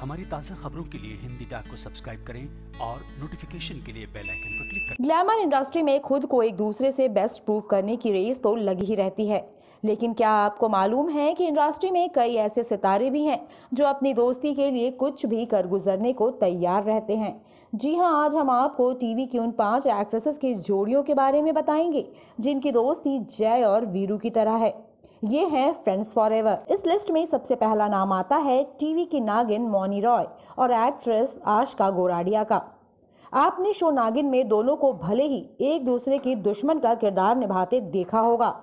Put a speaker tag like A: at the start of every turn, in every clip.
A: हमारी ताज़ा खबरों के लिए हिंदी टैग को सब्सक्राइब करें और नोटिफिकेशन के लिए बेल आइकन पर क्लिक करें ग्लैमर इंडस्ट्री में खुद को एक दूसरे से बेस्ट प्रूव करने की रेस तो लगी ही रहती है लेकिन क्या आपको मालूम है कि इंडस्ट्री में कई ऐसे सितारे भी हैं जो अपनी दोस्ती के लिए कुछ भी कर गुजरने को तैयार रहते हैं जी हाँ आज हम आपको टीवी की उन पांच एक्ट्रेसेस की जोड़ियों के बारे में बताएंगे जिनकी दोस्ती जय और वीरू की तरह है ये हैं फ्रेंड्स फॉर एवर इस लिस्ट में सबसे पहला नाम आता है टीवी की नागिन मोनी रॉय और एक्ट्रेस आशका गोराडिया का आपने शो नागिन में दोनों को भले ही एक दूसरे की दुश्मन का किरदार निभाते देखा होगा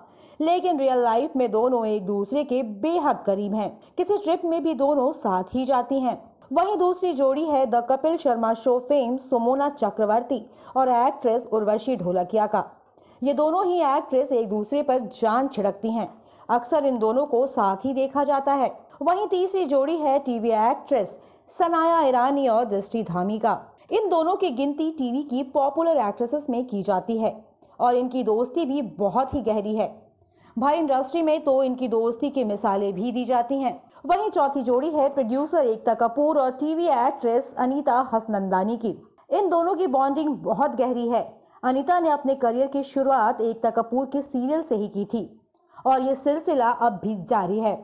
A: लेकिन रियल लाइफ में दोनों एक दूसरे के बेहद करीब हैं किसी ट्रिप में भी दोनों साथ ही जाती हैं वहीं दूसरी जोड़ी है the Kapil Sharma show fame Sumona Chakraborty और एक्ट्रेस उर्वशी ढोलकिया का ये दोनों ही एक्ट्रेस एक दूसरे पर जान छिड़कती हैं अक्सर इन दोनों को साथ ही देखा जाता है वहीं तीसरी जोड़ी है टीवी एक्ट्रेस सनाया ईरानी और दृष्टि धामी का इन दोनों की गिनती टीवी की पॉपुलर एक्ट्रेसेस में की जाती है और इनकी दोस्ती भी बहुत ही गहरी है भाई इंडस्ट्री में तो इनकी दोस्ती की मिसालें भी दी जाती हैं वहीं चौथी जोड़ी है प्रोड्यूसर एकता कपूर और टीवी एक्ट्रेस अनीता हसनंदानी की इन दोनों की बॉन्डिंग बहुत गहरी है अनीता ने अपने करियर की शुरुआत एकता कपूर के सीरियल से ही की थी और ये सिलसिला अब भी जारी है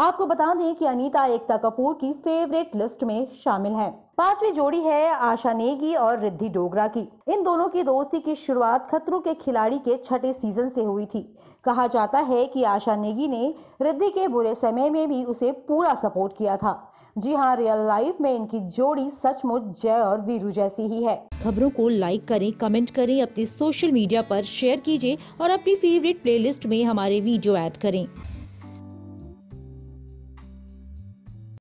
A: आपको बता दें कि अनीता एकता कपूर की फेवरेट लिस्ट में शामिल हैं। पांचवी जोड़ी है आशा नेगी और रिद्धि डोगरा की इन दोनों की दोस्ती की शुरुआत खतरों के खिलाड़ी के छठे सीजन से हुई थी कहा जाता है कि आशा नेगी ने रिद्धि के बुरे समय में भी उसे पूरा सपोर्ट किया था जी हाँ रियल लाइफ में इनकी जोड़ी सचमुच जय और वीरू जैसी ही है खबरों को लाइक करें कमेंट करें अपने सोशल मीडिया पर शेयर कीजिए और अपनी फेवरेट प्लेलिस्ट में हमारे वीडियो ऐड करें